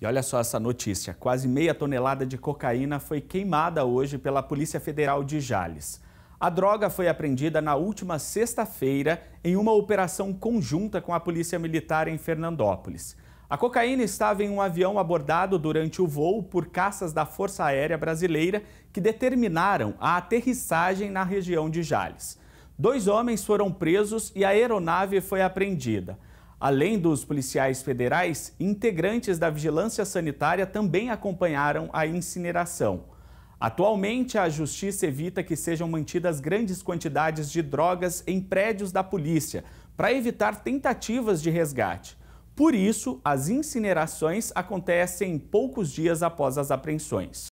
E olha só essa notícia: quase meia tonelada de cocaína foi queimada hoje pela Polícia Federal de Jales. A droga foi apreendida na última sexta-feira em uma operação conjunta com a Polícia Militar em Fernandópolis. A cocaína estava em um avião abordado durante o voo por caças da Força Aérea Brasileira que determinaram a aterrissagem na região de Jales. Dois homens foram presos e a aeronave foi apreendida. Além dos policiais federais, integrantes da vigilância sanitária também acompanharam a incineração. Atualmente, a justiça evita que sejam mantidas grandes quantidades de drogas em prédios da polícia, para evitar tentativas de resgate. Por isso, as incinerações acontecem poucos dias após as apreensões.